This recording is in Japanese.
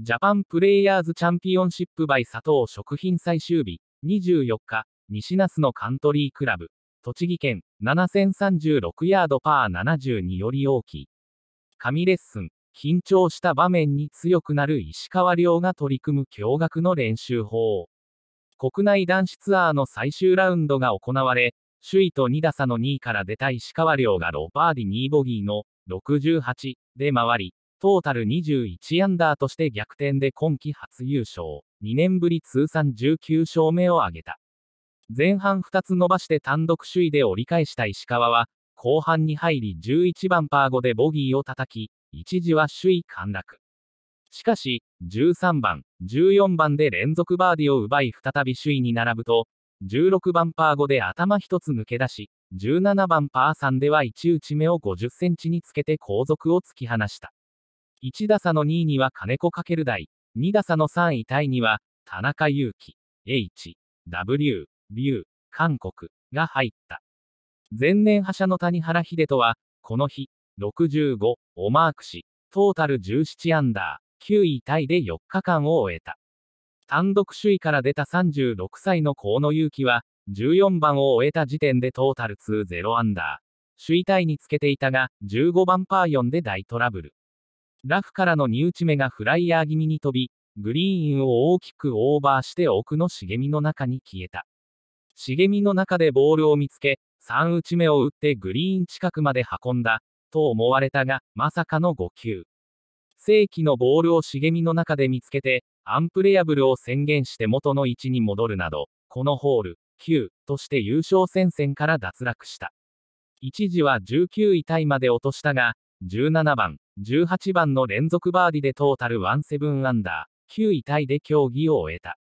ジャパンプレイヤーズチャンピオンシップバイ佐藤食品最終日、24日、西那須のカントリークラブ、栃木県、7036ヤードパー72より大きい。神レッスン、緊張した場面に強くなる石川遼が取り組む驚愕の練習法。国内男子ツアーの最終ラウンドが行われ、首位と2打差の2位から出た石川遼がロバーディ2ボギーの68で回り、トータル21アンダーとして逆転で今季初優勝、2年ぶり通算19勝目を挙げた。前半2つ伸ばして単独首位で折り返した石川は、後半に入り11番パー5でボギーを叩き、一時は首位陥落。しかし、13番、14番で連続バーディを奪い再び首位に並ぶと、16番パー5で頭一つ抜け出し、17番パー3では1打ち目を50センチにつけて後続を突き放した。1打差の2位には金子×台、2打差の3位タイには、田中裕樹、H、W、竜、韓国が入った。前年覇者の谷原秀人は、この日、65をマークし、トータル17アンダー、9位タイで4日間を終えた。単独首位から出た36歳の河野勇樹は、14番を終えた時点でトータル2-0アンダー。首位タイにつけていたが、15番パー4で大トラブル。ラフからの二打ち目がフライヤー気味に飛び、グリーンを大きくオーバーして奥の茂みの中に消えた。茂みの中でボールを見つけ、3打ち目を打ってグリーン近くまで運んだ、と思われたが、まさかの5球。正規のボールを茂みの中で見つけて、アンプレアブルを宣言して元の位置に戻るなど、このホール、9として優勝戦線から脱落した。一時は19位タイまで落としたが、17番、18番の連続バーディでトータル17アンダー、9位タイで競技を終えた。